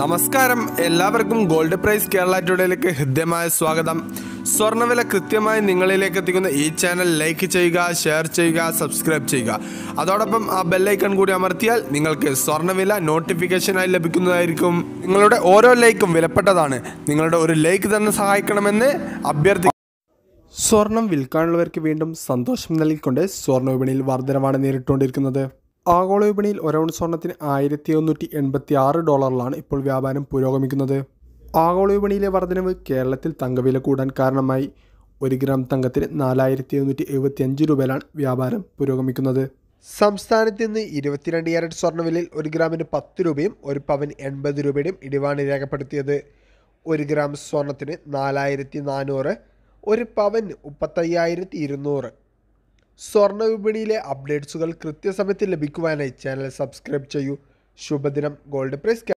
നമസ്കാരം എല്ലാവർക്കും gold price Kerala ടുഡേയിലേക്ക് ഹൃദ്യമായ സ്വാഗതം സ്വർണ്ണവില കൃത്യമായി നിങ്ങളിലേക്ക് എത്തിക്കുന്ന ഈ ചാനൽ ലൈക്ക് ചെയ്യുക ഷെയർ ചെയ്യുക സബ്സ്ക്രൈബ് ചെയ്യുക അതോടൊപ്പം ആ ബെല്ലൈക്കൺ കൂടി അമർത്തിയാൽ നിങ്ങൾക്ക് സ്വർണ്ണവില നോട്ടിഫിക്കേഷനായി ലഭിക്കുന്നതായിരിക്കും നിങ്ങളുടെ ഓരോ ലൈക്കും വിലപ്പെട്ടതാണ് നിങ്ങളുടെ ഒരു ലൈക്ക് തന്നെ സഹായിക്കണമെന്ന് അഭ്യർത്ഥി സ്വർണം വിൽക്കാനുള്ളവർക്ക് വീണ്ടും സന്തോഷം നൽകിക്കൊണ്ട് സ്വർണ്ണ വിപണിയിൽ വർധനമാണ് നേരിട്ടുകൊണ്ടിരിക്കുന്നത് ആഗോള വിപണിയിൽ ഒരൗൺ സ്വർണത്തിന് ആയിരത്തി എണ്ണൂറ്റി എൺപത്തി ആറ് ഡോളറിലാണ് ഇപ്പോൾ വ്യാപാരം പുരോഗമിക്കുന്നത് ആഗോള വിപണിയിലെ വർധനവ് കേരളത്തിൽ തങ്കവില കൂടാൻ കാരണമായി ഒരു ഗ്രാം തങ്കത്തിന് നാലായിരത്തി എണ്ണൂറ്റി എഴുപത്തി അഞ്ച് രൂപയിലാണ് വ്യാപാരം പുരോഗമിക്കുന്നത് സംസ്ഥാനത്ത് നിന്ന് ഇരുപത്തിരണ്ട് ക്യാരറ്റ് സ്വർണ്ണവിലയിൽ ഒരു ഗ്രാമിന് പത്ത് രൂപയും ഒരു പവൻ എൺപത് രൂപയുടെയും ഇടിവാണ് രേഖപ്പെടുത്തിയത് ഒരു ഗ്രാം സ്വർണത്തിന് നാലായിരത്തി നാനൂറ് ഒരു പവൻ മുപ്പത്തയ്യായിരത്തി ഇരുന്നൂറ് സ്വർണ്ണ വിപണിയിലെ അപ്ഡേറ്റ്സുകൾ കൃത്യസമയത്ത് ലഭിക്കുവാനായി ചാനൽ സബ്സ്ക്രൈബ് ചെയ്യൂ ശുഭദിനം ഗോൾഡ് പ്രൈസ്